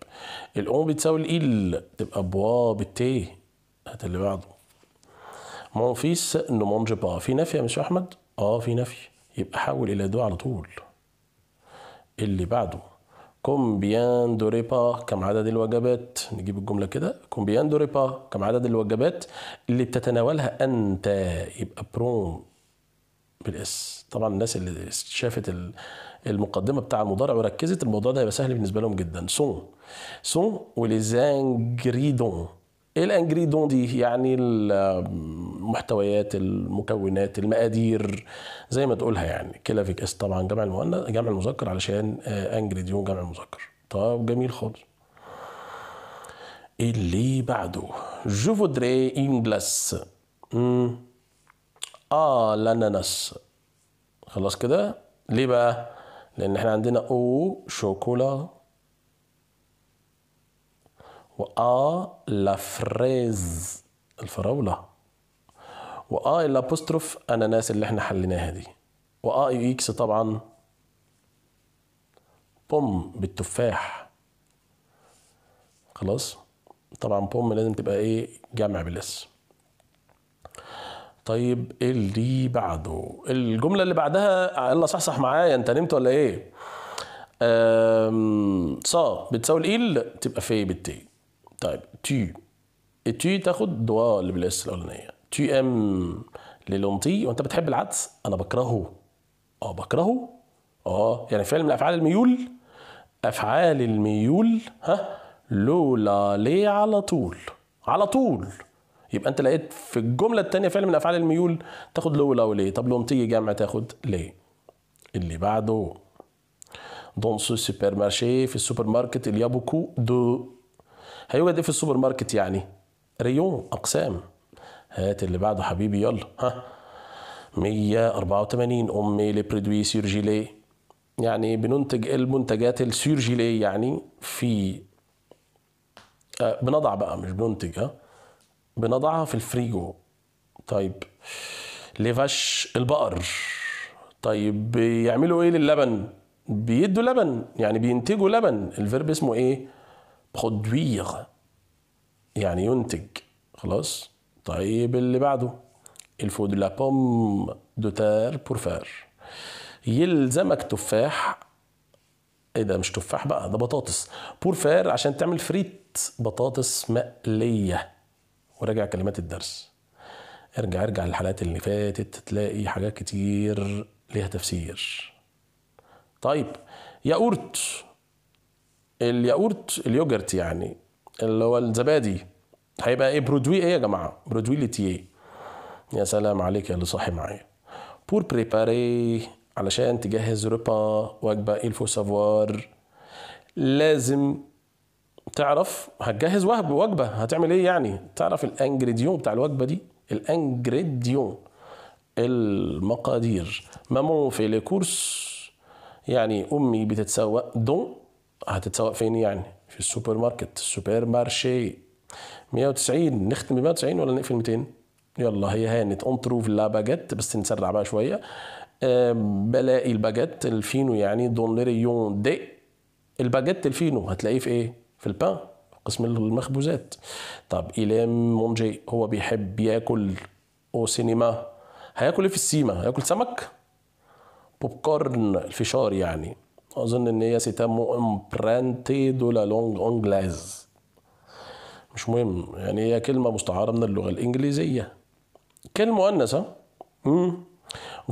الام بتساوي ال تبقى بوا بالتي هات اللي بعده مون فيس نو مونج با في نفي يا مستر احمد اه في نفي يبقى حول الى دو على طول اللي بعده كومبيان دو ريبا كم عدد الوجبات نجيب الجمله كده كومبيان دو ريبا كم عدد الوجبات اللي بتتناولها انت يبقى بروم بالاس طبعا الناس اللي شافت المقدمه بتاع المضارع وركزت الموضوع ده هيبقى سهل بالنسبه لهم جدا سون سون وليزانجريدون ايه الانجريدون دي يعني المحتويات المكونات المقادير زي ما تقولها يعني كلافيك اس طبعا جمع المؤنث جمع المذكر علشان آه، انجريدون جمع المذكر طب جميل خالص اللي بعده جو فودري ان جلاس اه لاناناس خلاص كده ليه بقى لان احنا عندنا او شوكولا آ لا فريز الفراولة آ الأبوستروف أناناس اللي احنا حليناها دي آ يو إكس طبعا بوم بالتفاح خلاص طبعا بوم لازم تبقى ايه جمع بالاس طيب اللي بعده الجملة اللي بعدها يلا صحصح معايا انت نمت ولا ايه؟ صا بتساوي الإيل تبقى في بالتي طيب تي تي تاخد دوا اللي بالاس الاولانيه تي ام للونتي وانت بتحب العدس انا بكرهه اه بكرهه اه يعني فعل من افعال الميول افعال الميول ها لولا ليه على طول على طول يبقى انت لقيت في الجمله الثانيه فعل من افعال الميول تاخد لولا وليه طب لونتي جمع تاخد ليه اللي بعده دون سو سوبر مارشي في السوبر ماركت اليابوكو دو هيوجد ايه في السوبر ماركت يعني ريون اقسام هات اللي بعده حبيبي يلا ها 184 امي لبريدوي سيرجيلي يعني بننتج المنتجات السيرجيلي يعني في آه بنضع بقى مش بننتج ها بنضعها في الفريجو طيب لفش البقر طيب بيعملوا ايه للبن بيدوا لبن يعني بينتجوا لبن الفيرب اسمه ايه برودوير يعني ينتج خلاص طيب اللي بعده il faut de la pomme de terre pour faire يلزمك تفاح ايه ده مش تفاح بقى ده بطاطس بور فير عشان تعمل فريت بطاطس مقليه وراجع كلمات الدرس ارجع ارجع للحلقات اللي فاتت تلاقي حاجات كتير ليها تفسير طيب ياقورت الياقورت اليوجرت يعني اللي هو الزبادي هيبقى ايه برودوي ايه يا جماعه برودوي لتيه يا سلام عليك يا اللي صاحي معايا بور بريباري علشان تجهز ربا وجبه ايه الفو سافوار لازم تعرف هتجهز وجبه هتعمل ايه يعني تعرف الانجريديون بتاع الوجبه دي الانجريديون المقادير مامون في لي كورس يعني امي بتتسوق دون هتتسوق فين يعني في السوبر ماركت السوبر مارشي 190 نختم ب 190 ولا نقفل 200 يلا هي هانت اون تروف لا باجيت بس نسرع بقى شويه بلاقي الباجيت الفينو يعني دون ريون دي الباجيت الفينو هتلاقيه في ايه في البان قسم المخبوزات طب ايلام مونجي هو بيحب ياكل او سينما هياكل ايه في السيما هياكل سمك بوب كورن الفشار يعني اظن ان هي سيتامو امبرانتي دو لا لونج اونجلاز مش مهم يعني هي كلمه مستعاره من اللغه الانجليزيه كلمه مؤنثه امم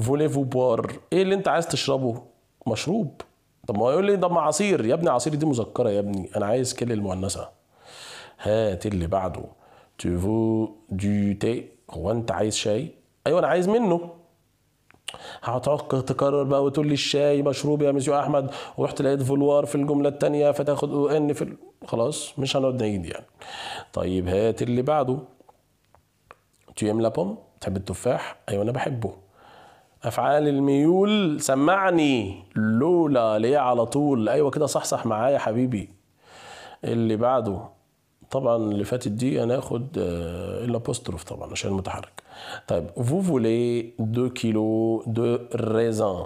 فو بوار ايه اللي انت عايز تشربه مشروب طب ما يقول لي ده ما عصير يا ابني عصير دي مذكره يا ابني انا عايز كلمه المؤنثه هات اللي بعده فو دي تي هو انت عايز شاي ايوه انا عايز منه هتعق تكرر بقى وتقول لي الشاي مشروب يا مسيو احمد ورحت لقيت فولوار في الجمله الثانيه فتاخد او ان في خلاص مش هنقعد نعيد يعني طيب هات اللي بعده تيم لابوم تحب التفاح ايوه انا بحبه افعال الميول سمعني لولا ليه على طول ايوه كده صحصح معايا يا حبيبي اللي بعده طبعا اللي فاتت دي هناخد آه، الابوستروف طبعا عشان المتحرك طيب فو فولي 2 كيلو دو ريزان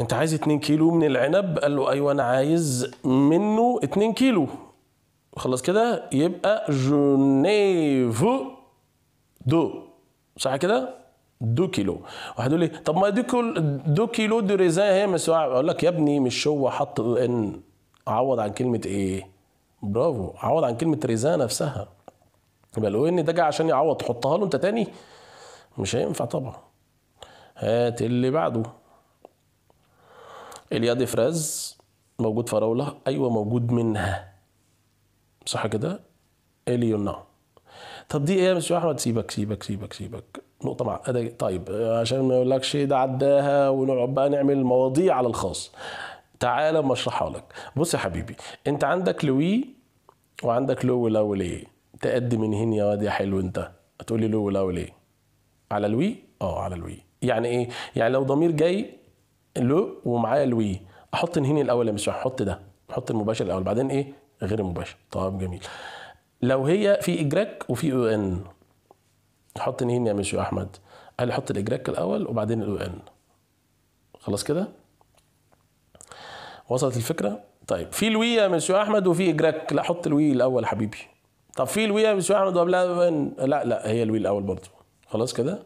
انت عايز 2 كيلو من العنب قال له ايوه انا عايز منه 2 كيلو خلاص كده يبقى جونيف دو صح كده 2 كيلو واحد يقول لي طب ما دي كل دو كيلو دو ريزان هي مسوعة اقول لك يا ابني مش هو حط ان عوض عن كلمه ايه برافو عوض عن كلمه ريزان نفسها يبقى لو ان ده جه عشان يعوض تحطها له انت تاني مش هينفع طبعا هات اللي بعده اليد فراز موجود فراولة أيوة موجود منها صح كده اليونا طب دي ايه يا مستر احمد سيبك سيبك سيبك سيبك نقطه مع طيب عشان ما اقولكش ده عداها ونقعد بقى نعمل مواضيع على الخاص تعالى ما اشرحها لك بص يا حبيبي انت عندك لوي وعندك لو ولا وليه تأدي من هين يا واد يا حلو انت هتقولي له ولا وليه على الوي اه على الوي يعني ايه يعني لو ضمير جاي لو ومعايا الوي احط هنا الاول مش هحط ده احط المباشر الاول بعدين ايه غير المباشر طب جميل لو هي في اجراك وفي او ان حط هنا يا مش احمد قال احط الاجراك الاول وبعدين الاو ان خلاص كده وصلت الفكره طيب في الوي يا مسيو احمد وفي اجراك لا حط الوي الاول حبيبي طب في الوي مش احمد وقبلها لا لا هي الوي الاول برضه خلاص كده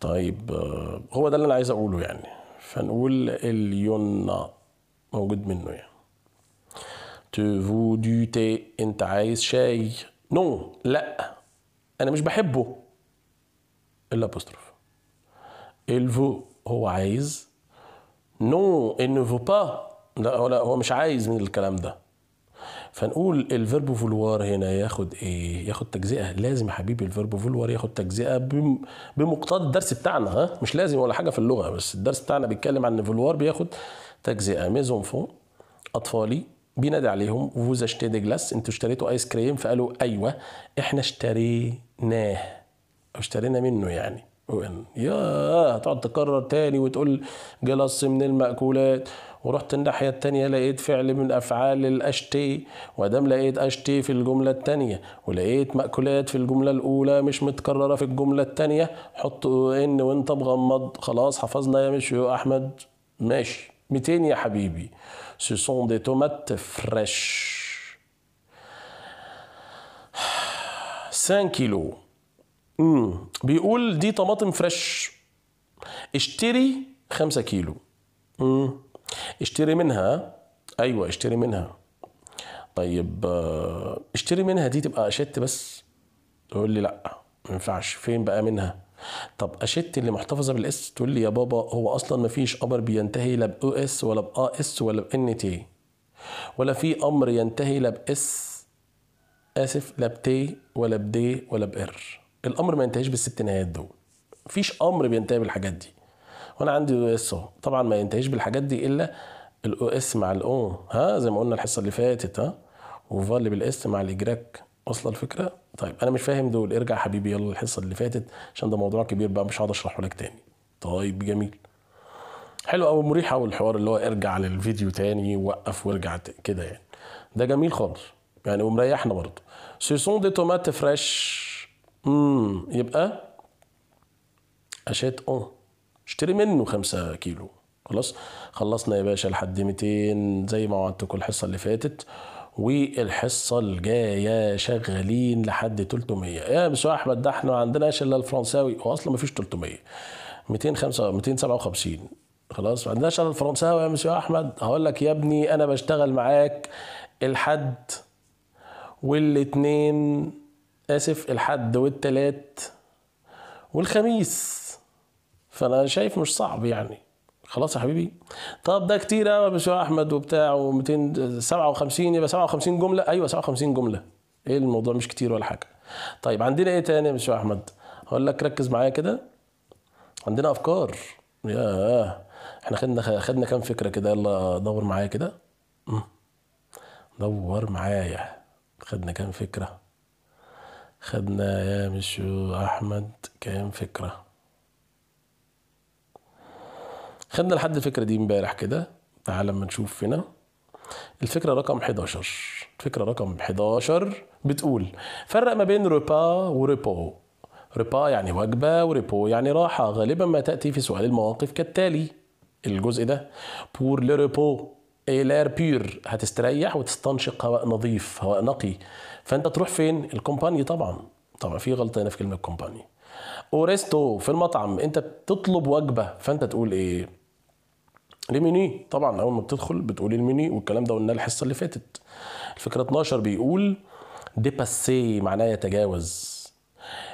طيب آه، هو ده اللي انا عايز اقوله يعني فنقول اليونا موجود منه يعني تو فو دو تي انت عايز شاي نو لا انا مش بحبه الابوستروف الفو هو عايز نو ان فو با لا هو لا هو مش عايز من الكلام ده فنقول الفيرب فولوار هنا ياخد ايه؟ ياخد تجزئه لازم يا حبيبي الفيرب فولوار ياخد تجزئه بمقتضى الدرس بتاعنا ها مش لازم ولا حاجه في اللغه بس الدرس بتاعنا بيتكلم عن ان فولوار بياخد تجزئه ميزون فون اطفالي بينادي عليهم فوز اشتي دي جلاس انتوا اشتريتوا ايس كريم فقالوا ايوه احنا اشتريناه او اشترينا منه يعني يا هتقعد تكرر تاني وتقول جلاس من المأكولات ورحت الناحية التانية لقيت فعل من أفعال الأشتي ودام لقيت أشتي في الجملة التانية ولقيت مأكولات في الجملة الأولى مش متكررة في الجملة التانية حط إن وأنت مغمض خلاص حفظنا يا مشيو أحمد ماشي 200 يا حبيبي سيسون سون دي تومات فريش 5 كيلو مم. بيقول دي طماطم فريش اشتري 5 كيلو مم. Hmm. اشتري منها ايوه اشتري منها طيب آه، اشتري منها دي تبقى اشت بس تقول لي لا ما ينفعش فين بقى منها طب اشت اللي محتفظه بالاس تقول لي يا بابا هو اصلا ما فيش امر بينتهي لا باو اس ولا بآ اس ولا بان تي ولا في امر ينتهي لا باس اسف لا بتي ولا بدي ولا بار الامر ما ينتهيش بالست نهايات دول مفيش امر بينتهي بالحاجات دي وانا عندي او اس اهو طبعا ما ينتهيش بالحاجات دي الا الاو اس مع الاو ها زي ما قلنا الحصه اللي فاتت ها وفال بالاس مع الاجراك واصله الفكره طيب انا مش فاهم دول ارجع حبيبي يلا الحصه اللي فاتت عشان ده موضوع كبير بقى مش هقعد اشرحه لك تاني طيب جميل حلو قوي مريح قوي الحوار اللي هو ارجع للفيديو تاني وقف وارجع كده يعني ده جميل خالص يعني ومريحنا برضه سيسون دي تومات فريش امم يبقى اشيت اون اشتري منه 5 كيلو خلاص خلصنا يا باشا لحد 200 زي ما وعدتكم الحصه اللي فاتت والحصه الجايه شغالين لحد 300 يا يا احمد ده احنا ما عندناش الا الفرنساوي هو اصلا ما فيش 300 205 257 خلاص ما عندناش الا الفرنساوي يا مسوا احمد هقول لك يا ابني انا بشتغل معاك الحد والاثنين اسف الحد والتلات والخميس فانا شايف مش صعب يعني خلاص يا حبيبي طب ده كتير قوي يا احمد وبتاع و257 يبقى 57 جمله ايوه 57 جمله ايه الموضوع مش كتير ولا حاجه طيب عندنا ايه تاني يا احمد هقول لك ركز معايا كده عندنا افكار يا احنا خدنا خدنا كام فكره كده يلا دور معايا كده دور معايا خدنا كام فكره خدنا يا مشو احمد كام فكره خدنا لحد الفكره دي امبارح كده تعال لما نشوف هنا الفكره رقم 11 الفكره رقم 11 بتقول فرق ما بين ريبا وريبو ريبا يعني وجبه وريبو يعني راحه غالبا ما تاتي في سؤال المواقف كالتالي الجزء ده بور لو ريبو ايلار بير هتستريح وتستنشق هواء نظيف هواء نقي فانت تروح فين الكومباني طبعا طبعا في غلطه هنا في كلمه كومباني اوريستو في المطعم انت بتطلب وجبه فانت تقول ايه لمنيو طبعا اول ما بتدخل بتقولي المنيو والكلام ده قلناه الحصه اللي فاتت الفكره 12 بيقول ديباسي معناه يتجاوز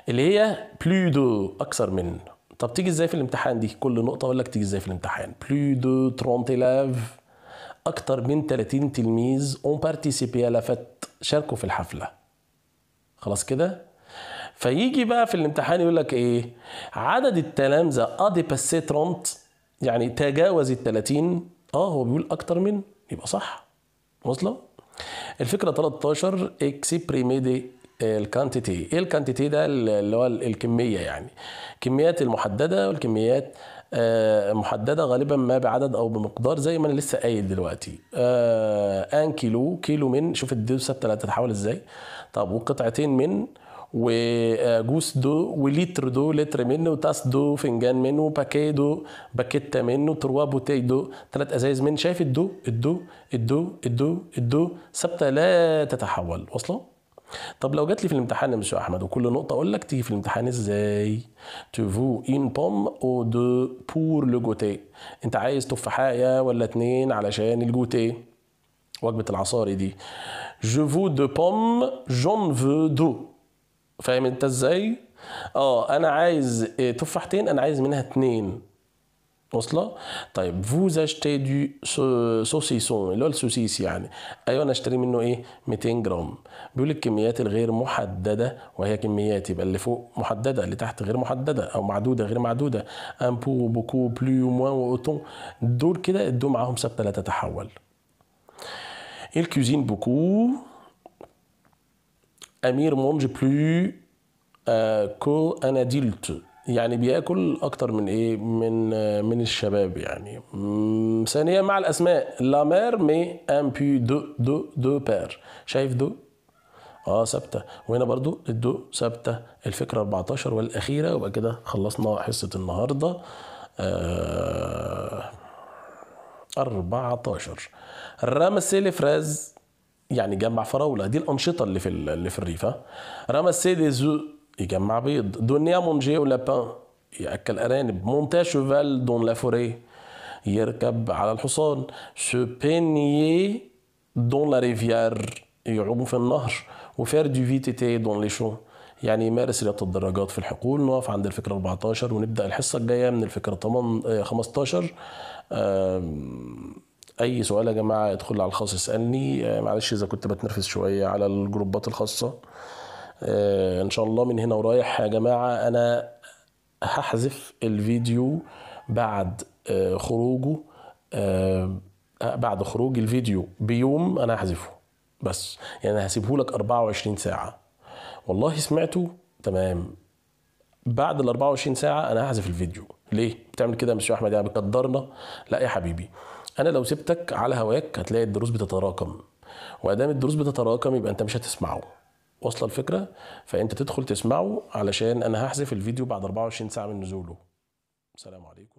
اللي هي بلو دو اكثر من طب تيجي ازاي في الامتحان دي كل نقطه اقول لك تيجي ازاي في الامتحان بلو دو 30 لاف اكثر من 30 تلميذ اون بارتيسيبي لا فات شاركوا في الحفله خلاص كده فيجي بقى في الامتحان يقول لك ايه عدد التلامذه ا ديباسي 30 يعني تجاوز ال 30 اه هو بيقول اكتر من يبقى صح واصله الفكره 13 اكس بريميدي آه، الكانتيتي ايه الكانتيتي ده اللي هو الكميه يعني كميات المحدده والكميات آه، محدده غالبا ما بعدد او بمقدار زي ما انا لسه قايل دلوقتي آه، ان كيلو كيلو من شوف الدوسه الثلاثه تتحول ازاي طب وقطعتين من وجوس دو ولتر دو لتر منه وتاس دو فنجان منه باكيه دو باكيتا منه تروا بوتاي دو ثلاث ازايز من شايف الدو الدو الدو الدو الدو ثابته لا تتحول واصله طب لو جات لي في الامتحان يا احمد وكل نقطه اقول لك تيجي في الامتحان ازاي تفو ان بوم او دو بور لو جوتي انت عايز تفاحه ولا اتنين علشان الجوتي وجبه العصاري دي جو فو دو بوم جون فو دو فاهم انت ازاي اه انا عايز اه، تفاحتين انا عايز منها اتنين وصلة؟ طيب فوز اشتي دو سوسيسون اللي هو السوسيس يعني ايوه انا اشتري منه ايه 200 جرام بيقول الكميات الغير محدده وهي كميات يبقى اللي فوق محدده اللي تحت غير محدده او معدوده غير معدوده ان بو بوكو بلو موان اوتون دول كده الدو معاهم ثابته لا تتحول الكوزين بوكو امير مونج بلو آه، كو انا ديلت يعني بياكل اكتر من ايه من آه، من الشباب يعني ثانيا مع الاسماء لا مير مي ان بي دو دو دو بير شايف دو اه ثابته وهنا برضو الدو ثابته الفكره 14 والاخيره وبعد كده خلصنا حصه النهارده آه 14 رمز لفراز يعني جمع فراوله دي الانشطه اللي في اللي في الريف رمى السيدي زو يجمع بيض دونيا مونجي لابان ياكل ارانب مونتا شوفال دون لا فوري يركب على الحصان سو بيني دون لا ريفيار يعوم في النهر وفير دو في تي تي دون لي شون يعني يمارس رياضه الدراجات في الحقول نقف عند الفكره 14 ونبدا الحصه الجايه من الفكره 15 آه، اي سؤال يا جماعه ادخل على الخاص اسالني آه، معلش اذا كنت بتنرفز شويه على الجروبات الخاصه آه، ان شاء الله من هنا ورايح يا جماعه انا هحذف الفيديو بعد آه، خروجه بعد خروج الفيديو بيوم انا هحذفه بس يعني هسيبه لك 24 ساعه والله سمعته تمام بعد ال 24 ساعه انا هحذف الفيديو ليه بتعمل كده يا مستر احمد يعني بتقدرنا لا يا حبيبي انا لو سبتك على هواك هتلاقي الدروس بتتراكم وادام الدروس بتتراكم يبقى انت مش هتسمعه واصله الفكره فانت تدخل تسمعه علشان انا هحذف الفيديو بعد 24 ساعه من نزوله سلام عليكم